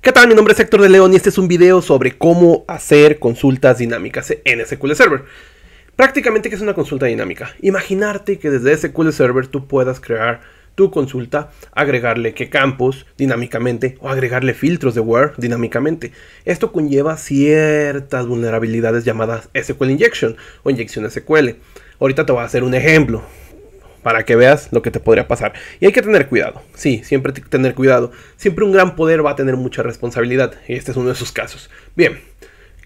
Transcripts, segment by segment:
¿Qué tal? Mi nombre es Héctor de León y este es un video sobre cómo hacer consultas dinámicas en SQL Server. Prácticamente ¿qué es una consulta dinámica. Imaginarte que desde SQL Server tú puedas crear tu consulta, agregarle qué campos dinámicamente o agregarle filtros de Word dinámicamente. Esto conlleva ciertas vulnerabilidades llamadas SQL Injection o inyección SQL. Ahorita te voy a hacer un ejemplo para que veas lo que te podría pasar. Y hay que tener cuidado, sí, siempre tener cuidado. Siempre un gran poder va a tener mucha responsabilidad, y este es uno de esos casos. Bien,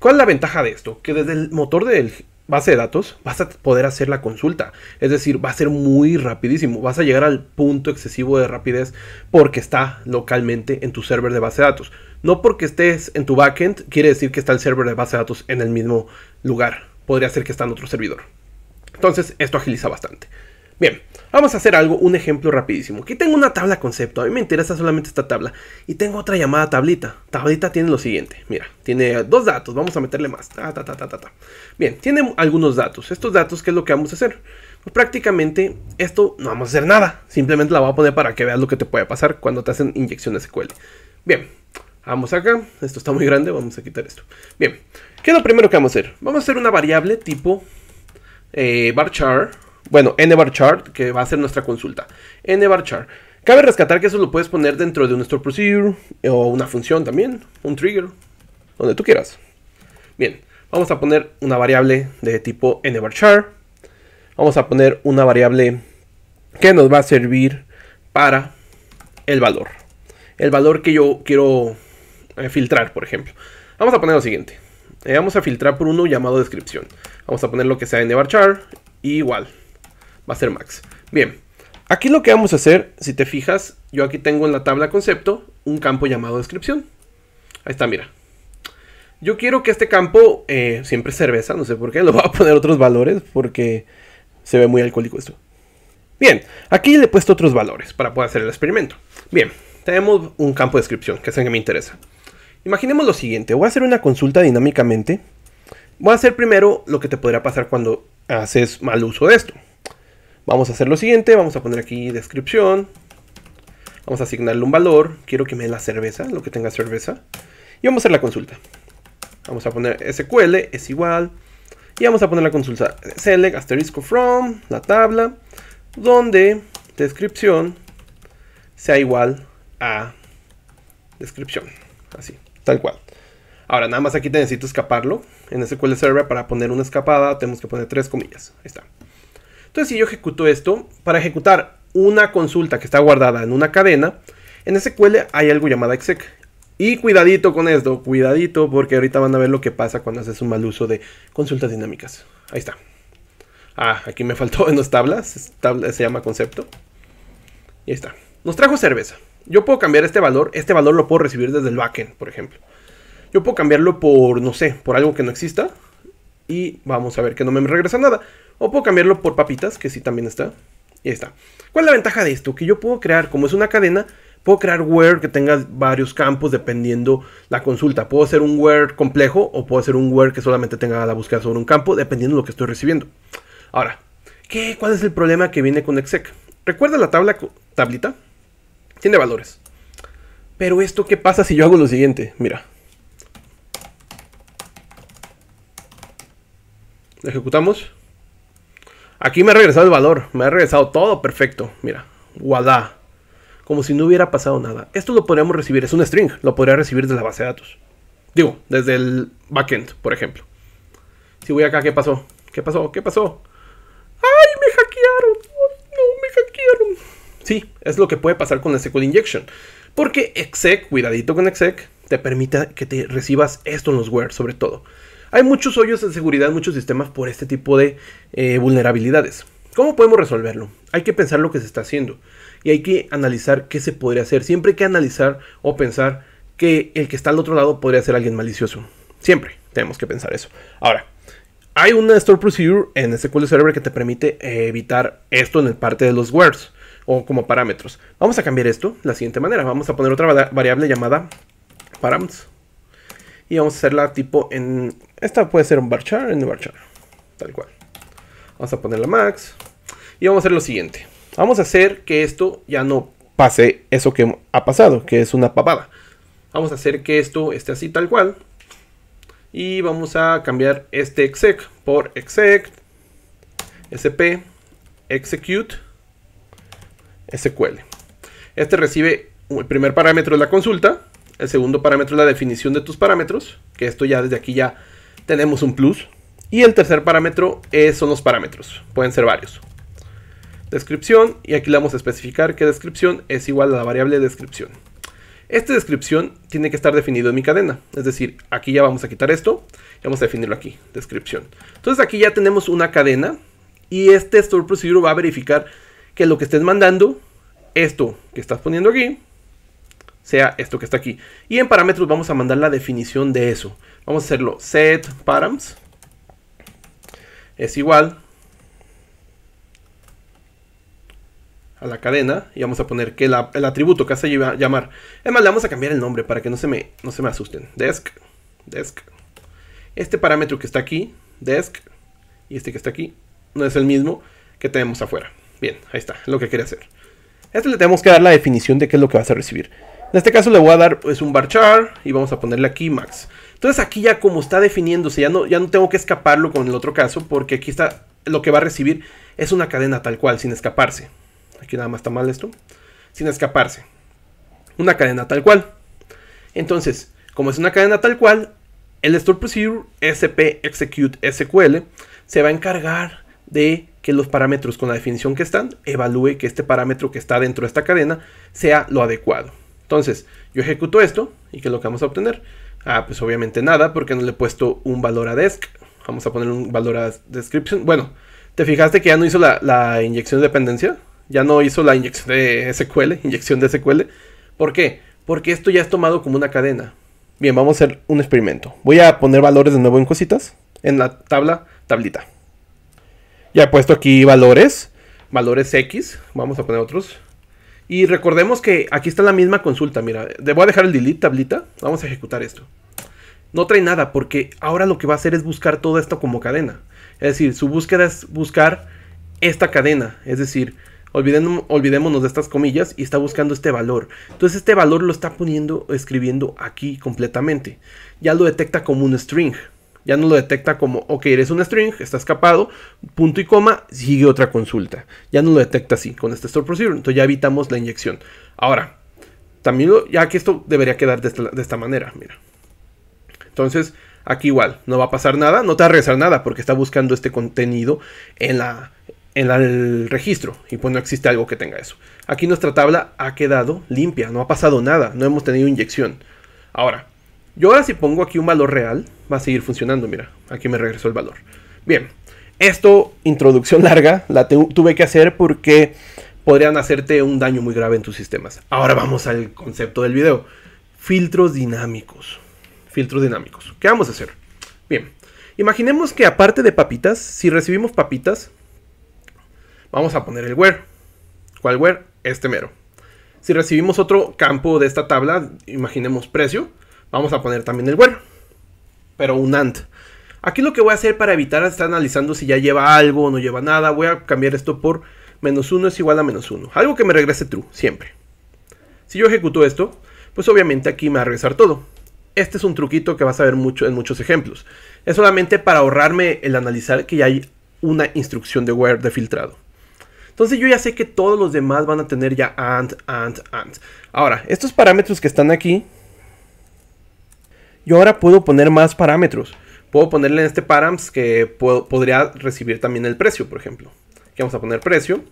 ¿cuál es la ventaja de esto? Que desde el motor de base de datos vas a poder hacer la consulta, es decir, va a ser muy rapidísimo, vas a llegar al punto excesivo de rapidez porque está localmente en tu server de base de datos. No porque estés en tu backend quiere decir que está el server de base de datos en el mismo lugar, podría ser que está en otro servidor. Entonces, esto agiliza bastante. Bien, vamos a hacer algo, un ejemplo rapidísimo. Aquí tengo una tabla concepto, a mí me interesa solamente esta tabla. Y tengo otra llamada tablita. Tablita tiene lo siguiente, mira, tiene dos datos, vamos a meterle más. Ta, ta, ta, Bien, tiene algunos datos. Estos datos, ¿qué es lo que vamos a hacer? Pues prácticamente esto no vamos a hacer nada. Simplemente la voy a poner para que veas lo que te puede pasar cuando te hacen inyecciones SQL. Bien, vamos acá. Esto está muy grande, vamos a quitar esto. Bien, ¿qué es lo primero que vamos a hacer? Vamos a hacer una variable tipo eh, barchar bueno, nbar chart, que va a ser nuestra consulta. nbar chart. Cabe rescatar que eso lo puedes poner dentro de un store procedure o una función también, un trigger, donde tú quieras. Bien, vamos a poner una variable de tipo chart. Vamos a poner una variable que nos va a servir para el valor. El valor que yo quiero eh, filtrar, por ejemplo. Vamos a poner lo siguiente. Eh, vamos a filtrar por uno llamado descripción. Vamos a poner lo que sea chart igual va a ser max. Bien, aquí lo que vamos a hacer, si te fijas, yo aquí tengo en la tabla concepto un campo llamado descripción. Ahí está, mira. Yo quiero que este campo, eh, siempre cerveza, no sé por qué, lo voy a poner otros valores porque se ve muy alcohólico esto. Bien, aquí le he puesto otros valores para poder hacer el experimento. Bien, tenemos un campo de descripción, que es el que me interesa. Imaginemos lo siguiente, voy a hacer una consulta dinámicamente. Voy a hacer primero lo que te podría pasar cuando haces mal uso de esto. Vamos a hacer lo siguiente, vamos a poner aquí descripción. Vamos a asignarle un valor. Quiero que me dé la cerveza, lo que tenga cerveza. Y vamos a hacer la consulta. Vamos a poner SQL es igual. Y vamos a poner la consulta select asterisco from, la tabla, donde descripción sea igual a descripción. Así, tal cual. Ahora, nada más aquí te necesito escaparlo. En SQL Server, para poner una escapada, tenemos que poner tres comillas. Ahí está. Entonces, si yo ejecuto esto, para ejecutar una consulta que está guardada en una cadena, en SQL hay algo llamado exec. Y cuidadito con esto, cuidadito, porque ahorita van a ver lo que pasa cuando haces un mal uso de consultas dinámicas. Ahí está. Ah, aquí me faltó en las tablas. se llama concepto. Y ahí está. Nos trajo cerveza. Yo puedo cambiar este valor. Este valor lo puedo recibir desde el backend, por ejemplo. Yo puedo cambiarlo por, no sé, por algo que no exista. Y vamos a ver que no me regresa nada. O puedo cambiarlo por papitas, que sí también está. Y ahí está. ¿Cuál es la ventaja de esto? Que yo puedo crear, como es una cadena, puedo crear where que tenga varios campos dependiendo la consulta. Puedo hacer un where complejo o puedo hacer un where que solamente tenga la búsqueda sobre un campo, dependiendo de lo que estoy recibiendo. Ahora, ¿qué, ¿cuál es el problema que viene con exec? Recuerda la tabla, tablita, tiene valores. Pero esto, ¿qué pasa si yo hago lo siguiente? Mira. Ejecutamos. Aquí me ha regresado el valor. Me ha regresado todo perfecto. Mira. Guadá. Como si no hubiera pasado nada. Esto lo podríamos recibir. Es un string. Lo podría recibir desde la base de datos. Digo, desde el backend, por ejemplo. Si voy acá, ¿qué pasó? ¿Qué pasó? ¿Qué pasó? ¡Ay, me hackearon! ¡No, me hackearon! Sí, es lo que puede pasar con la SQL Injection. Porque exec, cuidadito con exec, te permite que te recibas esto en los where, sobre todo. Hay muchos hoyos de seguridad, muchos sistemas por este tipo de eh, vulnerabilidades. ¿Cómo podemos resolverlo? Hay que pensar lo que se está haciendo y hay que analizar qué se podría hacer. Siempre hay que analizar o pensar que el que está al otro lado podría ser alguien malicioso. Siempre tenemos que pensar eso. Ahora, hay una store procedure en SQL Server que te permite eh, evitar esto en el parte de los words o como parámetros. Vamos a cambiar esto de la siguiente manera. Vamos a poner otra variable llamada params y vamos a hacerla tipo en... Esta puede ser un bar en un bar Tal cual. Vamos a ponerla max. Y vamos a hacer lo siguiente. Vamos a hacer que esto ya no pase eso que ha pasado, que es una papada. Vamos a hacer que esto esté así tal cual. Y vamos a cambiar este exec por exec sp execute SQL. Este recibe el primer parámetro de la consulta el segundo parámetro es la definición de tus parámetros, que esto ya desde aquí ya tenemos un plus. Y el tercer parámetro son los parámetros, pueden ser varios. Descripción, y aquí le vamos a especificar que descripción es igual a la variable descripción. Esta descripción tiene que estar definido en mi cadena, es decir, aquí ya vamos a quitar esto, y vamos a definirlo aquí, descripción. Entonces aquí ya tenemos una cadena, y este store procedure va a verificar que lo que estés mandando, esto que estás poniendo aquí, sea esto que está aquí. Y en parámetros vamos a mandar la definición de eso. Vamos a hacerlo set params es igual a la cadena y vamos a poner que el atributo que hace llamar. más, le vamos a cambiar el nombre para que no se me, no se me asusten. Desk, desk. Este parámetro que está aquí, desk, y este que está aquí, no es el mismo que tenemos afuera. Bien, ahí está, lo que quería hacer. Este le tenemos que dar la definición de qué es lo que vas a recibir. En este caso le voy a dar pues, un char y vamos a ponerle aquí max. Entonces aquí ya como está definiéndose, ya no, ya no tengo que escaparlo con el otro caso porque aquí está lo que va a recibir es una cadena tal cual, sin escaparse. Aquí nada más está mal esto. Sin escaparse. Una cadena tal cual. Entonces, como es una cadena tal cual, el Store Procedure SP Execute SQL se va a encargar de que los parámetros con la definición que están evalúe que este parámetro que está dentro de esta cadena sea lo adecuado. Entonces, yo ejecuto esto y ¿qué es lo que vamos a obtener? Ah, pues obviamente nada porque no le he puesto un valor a desk. Vamos a poner un valor a description. Bueno, ¿te fijaste que ya no hizo la, la inyección de dependencia? Ya no hizo la inyección de SQL, inyección de SQL. ¿Por qué? Porque esto ya es tomado como una cadena. Bien, vamos a hacer un experimento. Voy a poner valores de nuevo en cositas, en la tabla, tablita. Ya he puesto aquí valores, valores X, vamos a poner otros. Y recordemos que aquí está la misma consulta, mira, voy a dejar el delete tablita, vamos a ejecutar esto. No trae nada porque ahora lo que va a hacer es buscar todo esto como cadena. Es decir, su búsqueda es buscar esta cadena, es decir, olvidémonos, olvidémonos de estas comillas y está buscando este valor. Entonces este valor lo está poniendo, escribiendo aquí completamente. Ya lo detecta como un string ya no lo detecta como, ok, eres un string, está escapado, punto y coma, sigue otra consulta. Ya no lo detecta así, con este store procedure. Entonces ya evitamos la inyección. Ahora, también ya que esto debería quedar de esta, manera, mira. Entonces, aquí igual, no va a pasar nada, no te va a regresar nada porque está buscando este contenido en la en el registro y pues no existe algo que tenga eso. Aquí nuestra tabla ha quedado limpia, no ha pasado nada, no hemos tenido inyección. Ahora, yo ahora si pongo aquí un valor real, va a seguir funcionando, mira, aquí me regresó el valor. Bien, esto, introducción larga, la tuve que hacer porque podrían hacerte un daño muy grave en tus sistemas. Ahora vamos al concepto del video. Filtros dinámicos. Filtros dinámicos. ¿Qué vamos a hacer? Bien, imaginemos que aparte de papitas, si recibimos papitas, vamos a poner el where. ¿Cuál where? Este mero. Si recibimos otro campo de esta tabla, imaginemos precio, Vamos a poner también el where, pero un AND. Aquí lo que voy a hacer para evitar estar analizando si ya lleva algo o no lleva nada, voy a cambiar esto por menos 1 es igual a menos 1. Algo que me regrese true, siempre. Si yo ejecuto esto, pues obviamente aquí me va a regresar todo. Este es un truquito que vas a ver mucho en muchos ejemplos. Es solamente para ahorrarme el analizar que ya hay una instrucción de where de filtrado. Entonces yo ya sé que todos los demás van a tener ya AND, AND, AND. Ahora, estos parámetros que están aquí yo ahora puedo poner más parámetros. Puedo ponerle en este params que podría recibir también el precio, por ejemplo. Aquí vamos a poner precio.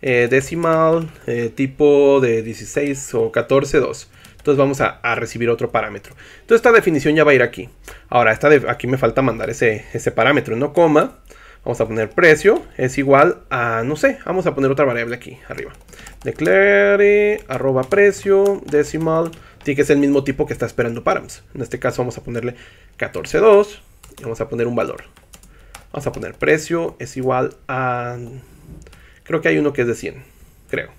Eh, decimal eh, tipo de 16 o 14, 2. Entonces vamos a, recibir otro parámetro. Entonces esta definición ya va a ir aquí. Ahora, esta aquí me falta mandar ese, ese parámetro, no coma. Vamos a poner precio, es igual a, no sé, vamos a poner otra variable aquí arriba. Declare, arroba precio, decimal, Así que es el mismo tipo que está esperando params. En este caso vamos a ponerle 14.2 y vamos a poner un valor. Vamos a poner precio es igual a... Creo que hay uno que es de 100, creo.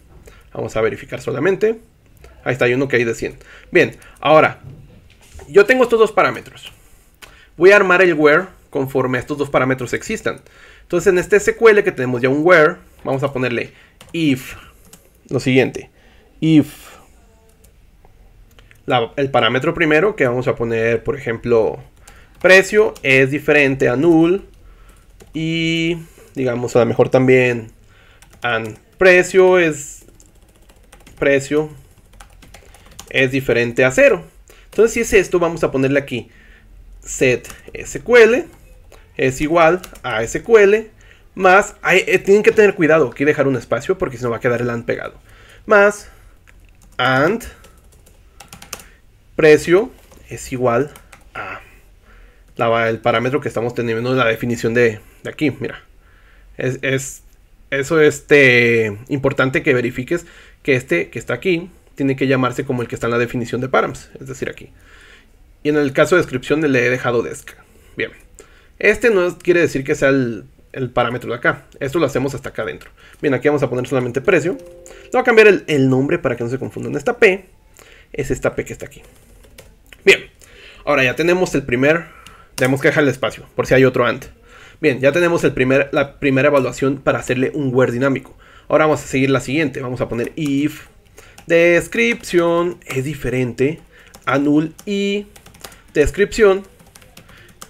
Vamos a verificar solamente. Ahí está, hay uno que hay de 100. Bien, ahora, yo tengo estos dos parámetros. Voy a armar el where conforme estos dos parámetros existan. Entonces en este SQL que tenemos ya un where, vamos a ponerle if, lo siguiente, if el parámetro primero, que vamos a poner, por ejemplo, precio, es diferente a null. Y digamos, a lo mejor también and precio es precio es diferente a cero. Entonces, si es esto, vamos a ponerle aquí set SQL es igual a SQL más, eh, tienen que tener cuidado aquí dejar un espacio porque si no va a quedar el and pegado, más and precio es igual a la, el parámetro que estamos teniendo en la definición de, aquí. Mira, es, eso es este, importante que verifiques que este que está aquí tiene que llamarse como el que está en la definición de params, es decir, aquí. Y en el caso de descripción le he dejado desc. Bien, este no quiere decir que sea el, parámetro de acá. Esto lo hacemos hasta acá adentro. Bien, aquí vamos a poner solamente precio. Le voy a cambiar el, el nombre para que no se confundan. Esta P es esta P que está aquí. Bien, ahora ya tenemos el primer. Tenemos que dejar el espacio, por si hay otro and. Bien, ya tenemos el primer, la primera evaluación para hacerle un word dinámico. Ahora vamos a seguir la siguiente. Vamos a poner if descripción es diferente a null y descripción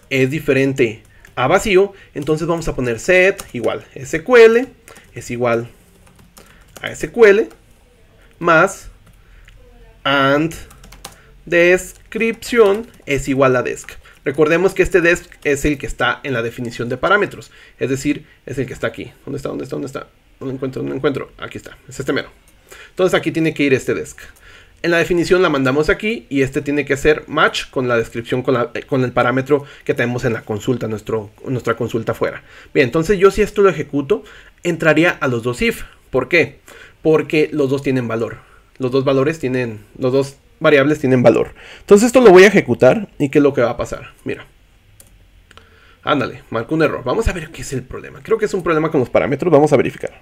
es diferente a vacío. Entonces vamos a poner set igual SQL es igual a SQL más and descripción es igual a desc. Recordemos que este desc es el que está en la definición de parámetros, es decir, es el que está aquí. ¿Dónde está? ¿Dónde está? ¿Dónde está? No lo encuentro, no lo encuentro. Aquí está, es este mero. Entonces aquí tiene que ir este desc. En la definición la mandamos aquí y este tiene que ser match con la descripción, con, eh, el parámetro que tenemos en la consulta, nuestra consulta fuera. Bien, entonces yo si esto lo ejecuto, entraría a los dos if. ¿Por qué? Porque los dos tienen valor. Los dos valores tienen, los dos variables tienen valor. Entonces esto lo voy a ejecutar y qué es lo que va a pasar. Mira. Ándale, marcó un error. Vamos a ver qué es el problema. Creo que es un problema con los parámetros. Vamos a verificar.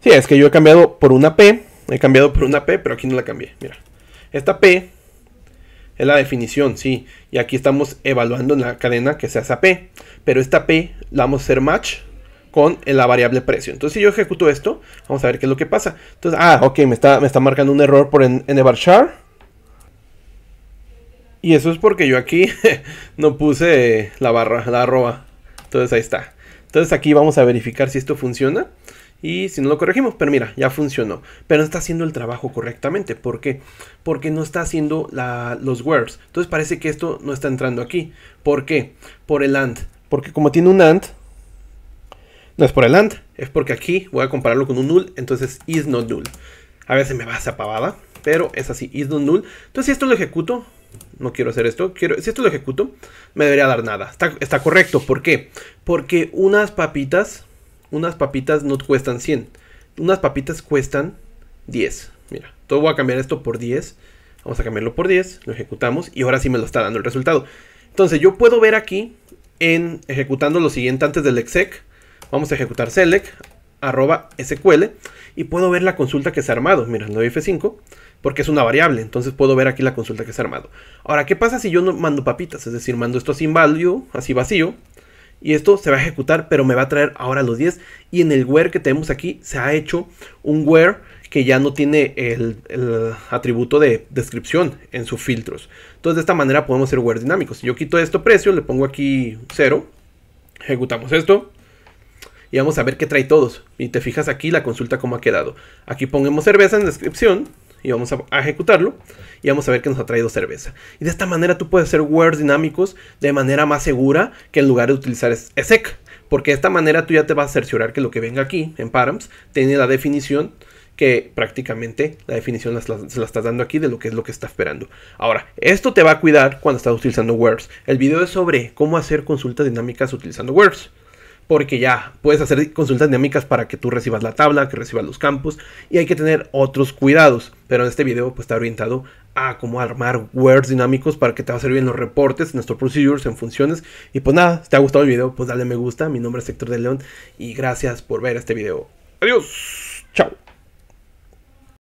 Sí, es que yo he cambiado por una P. He cambiado por una P, pero aquí no la cambié. Mira. Esta P es la definición, sí. Y aquí estamos evaluando en la cadena que sea esa P. Pero esta P la vamos a hacer match con la variable precio. Entonces, si yo ejecuto esto, vamos a ver qué es lo que pasa. Entonces, ah, ok, me está, me está marcando un error por en, en y eso es porque yo aquí no puse la barra, la arroba. Entonces ahí está. Entonces aquí vamos a verificar si esto funciona. Y si no lo corregimos, pero mira, ya funcionó. Pero no está haciendo el trabajo correctamente. ¿Por qué? Porque no está haciendo los words. Entonces parece que esto no está entrando aquí. ¿Por qué? Por el AND. Porque como tiene un AND, no es por el AND. Es porque aquí voy a compararlo con un null. Entonces is not null. A veces me va a esa pavada. Pero es así, is not null. Entonces si esto lo ejecuto, no quiero hacer esto, quiero, si esto lo ejecuto, me debería dar nada. Está, correcto, ¿por qué? Porque unas papitas, unas papitas no cuestan 100, unas papitas cuestan 10. Mira, todo voy a cambiar esto por 10, vamos a cambiarlo por 10, lo ejecutamos y ahora sí me lo está dando el resultado. Entonces yo puedo ver aquí, en ejecutando lo siguiente antes del exec, vamos a ejecutar select, arroba SQL y puedo ver la consulta que se ha armado. Mira, le F5 porque es una variable, entonces puedo ver aquí la consulta que se ha armado. Ahora, ¿qué pasa si yo no mando papitas? Es decir, mando esto sin value, así vacío, y esto se va a ejecutar, pero me va a traer ahora los 10. Y en el where que tenemos aquí se ha hecho un where que ya no tiene el, atributo de descripción en sus filtros. Entonces de esta manera podemos hacer where dinámicos. Si yo quito esto precio, le pongo aquí 0, ejecutamos esto y vamos a ver qué trae todos. Y te fijas aquí la consulta cómo ha quedado. Aquí pongamos cerveza en la descripción y vamos a, ejecutarlo y vamos a ver que nos ha traído cerveza. Y de esta manera tú puedes hacer words dinámicos de manera más segura que en lugar de utilizar ESEC. Porque de esta manera tú ya te vas a cerciorar que lo que venga aquí en params tiene la definición que prácticamente la definición se la estás dando aquí de lo que es lo que está esperando. Ahora, esto te va a cuidar cuando estás utilizando words. El video es sobre cómo hacer consultas dinámicas utilizando words porque ya puedes hacer consultas dinámicas para que tú recibas la tabla, que recibas los campos y hay que tener otros cuidados, pero en este video pues está orientado a cómo armar words dinámicos para que te va a servir en los reportes, en nuestros procedures, en funciones y pues nada, si te ha gustado el video pues dale me gusta, mi nombre es Héctor de León y gracias por ver este video. Adiós, chao.